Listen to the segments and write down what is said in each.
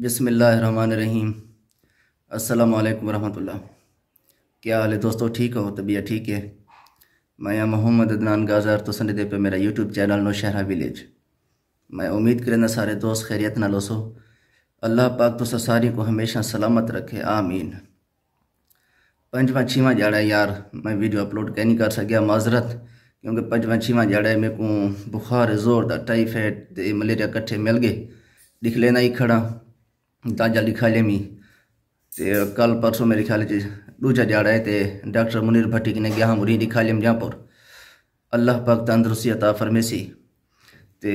बिसमीम अल्लाम वरहमल्ला क्या हाल है दोस्तों ठीक हो तबीयत ठीक है मैं मोहम्मद अदनान गाजार तो संडे पे मेरा यूट्यूब चैनल नौशहरा विलेज मैं उम्मीद करें सारे दोस्त खैरियत ना लोसो अल्लाह पाक तो सारी को हमेशा सलामत रखे आमीन पंचवा छीवा जाड़ा है यार मैं वीडियो अपलोड कह नहीं कर सकिया माजरत क्योंकि पंचवा छीवा जाड़ा मेरे को बुखार जोरदार टाइफाइड मलेरिया कट्ठे मिल गए दिख लेना ही खड़ा ताज़ा लिखा ले मी ते कल परसों मेरे ख्याल दूजा जा है तो डॉक्टर मुनीर भट्टी ने गया मुरी लिखा लेम जहाँ अल्लाह पाक तंदरुस्ती अता फरमेसी ते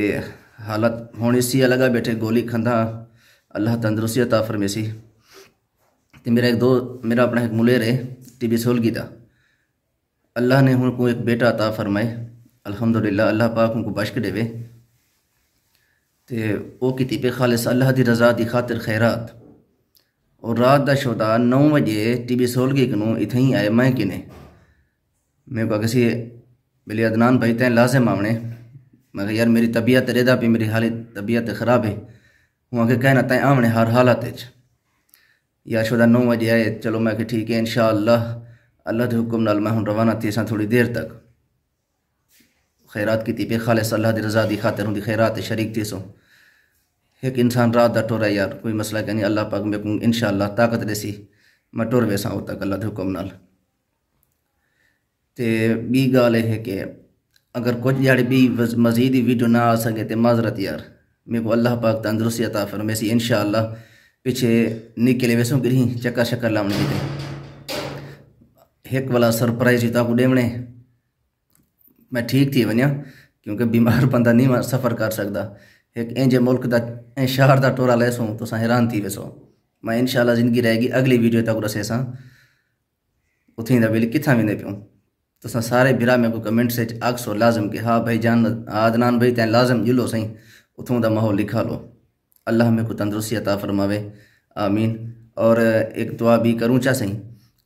हालत होने सी अलग बैठे गोली खंदा अल्लाह तंदरुस्ती अता फरमेसी ते मेरा एक दो मेरा अपना एक मुलेर है टीबी सोलगी था अल्लाह ने हमको एक बेटा अता फरमाए अलहमदुल्ला अल्लाह पाक उनको बश्क देवे ਤੇ वह ਕੀਤੀ पे ਖਾਲਸ ਅੱਲਾਹ की रजा की खातिर खैरात और रात ਦਾ नौ बजे ਵਜੇ ਟੀਵੀ ਸੋਲ ਕੇ ਨੂੰ ਇਥੇ ਹੀ ਆਏ ਮੈਂ ਕਿਨੇ मैं को किसी बिले अदनान भाई तें लाजिम मामने मैं यार मेरी तबीयत रेदा पी मेरी हाली तबीयत ख़राब है हूँ आगे कहना तें आमने हर हालत या शोदा नौ बजे आए चलो मैं ठीक है इन शाह अल्लाह अल्लाह के हुक्म नाल मैं हूँ रवाना थी थोड़ी देर तक खैरात की थी बेखाल सल्ला दी रजा दी खातिर खैरात शरीक थी सो एक इंसान रात दा टोरा यार कोई मसला नहीं अल्लाह पाक में इन शाला ताकत देसी मैं टोर वैसा हो तक अल्लाह के हुक्म नाल ते बी गाल है कि अगर कुछ यार भी मजीद ही वीडियो ना आ सके तो माजरत यार मेरे को अल्लाह पाक तंदुरुस्ती अता फरमेसी इन शाला पीछे निकले वेसों गिरी चक्कर शक्कर लाने एक वाला सरप्राइज ही ताको डेमणे मैं ठीक थी ਵਣਿਆ क्योंकि बीमार ਬੰਦਾ नहीं सफ़र कर सकता एक इंजे मुल्क का शहर का टोरा लेसो तो हैरान थी सो मैं इनशाला ज़िंदगी रहेगी अगली वीडियो तक रसे सा उथी बिल वेली वे वेंदे तो सारे बिरा में को कमेंट से आखसो लाज़म कि हाँ भाई जान आदनान भाई तैं लाज़म जुलो सही उतों का माहौल लिखा लो अल्लाह में को तंदरुस्ती अता फरमावे आमीन और एक दुआ भी करूँ चा सही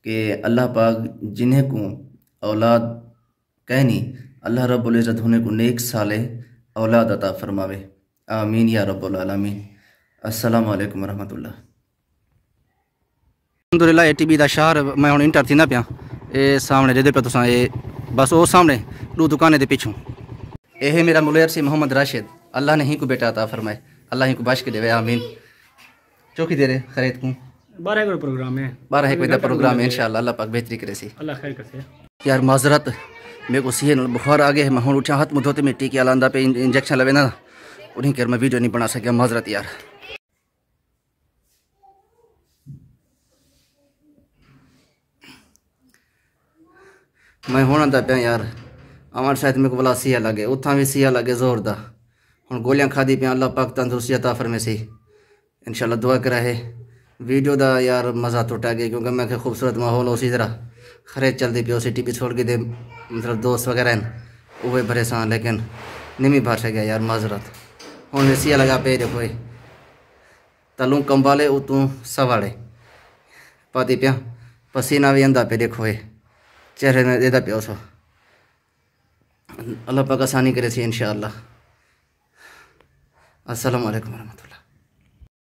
कि अल्लाह पाक जिन्हें को औलाद कहनी अल्लाह रब्ज़त होने को नेक साले औलाद अता फरमावे आमीन या रब्बालमीन असलकम वरहमतुल्ला अलहमदुल्ला ए टीवी बी का शहर मैं हूँ इंटर थी ना पिया ये सामने जेदे पे तुस ये बस वो सामने दो दुकानें के पिछू यह मेरा मुलेर से मोहम्मद राशिद अल्लाह ने ही को बेटा अता फरमाए अल्लाह ही को बाश के देवे आमीन चौकी दे रहे खरीद को बारह एक प्रोग्राम है बारह एक प्रोग्राम है इंशाल्लाह अल्लाह पाक बेहतरी करे सी अल्लाह खैर करे यार माजरत મેગોસીનલ બુખાર આગે મહોન ઉચાહત મુધોતે મેટી કે લાંદા પે ઇન્જેક્શન લેવેના ઉની કે મે વિડિયો નહી બના શકે મહદ્રત યાર મે હોન તા પ્યા યાર અમાર સાથ મે કોલા સિયા લાગે ઉથા મે સિયા લાગે જોરદાર હણ ગોલિયા ખાધી પ્યા અલ્લાહ પાક તંદોસિયા તાફરમેસી ઇનશાલ્લા દua કર રહે वीडियो का यार मज़ा टुटा गया क्योंकि मैं खूबसूरत माहौल उसी तरह खरे चलती पे सिटी भी छोड़ के दे मतलब दोस्त वगैरह हैं वह भरे लेकिन निमी भर गया यार माजरत हूँ इसी लगा पे देखो तलू कंबाले उतू सवाले पाती पिया पसीना भी आंदा पे देखो ये चेहरे में देता पे उसको अल्लाह पाक आसानी करे सी इन शाला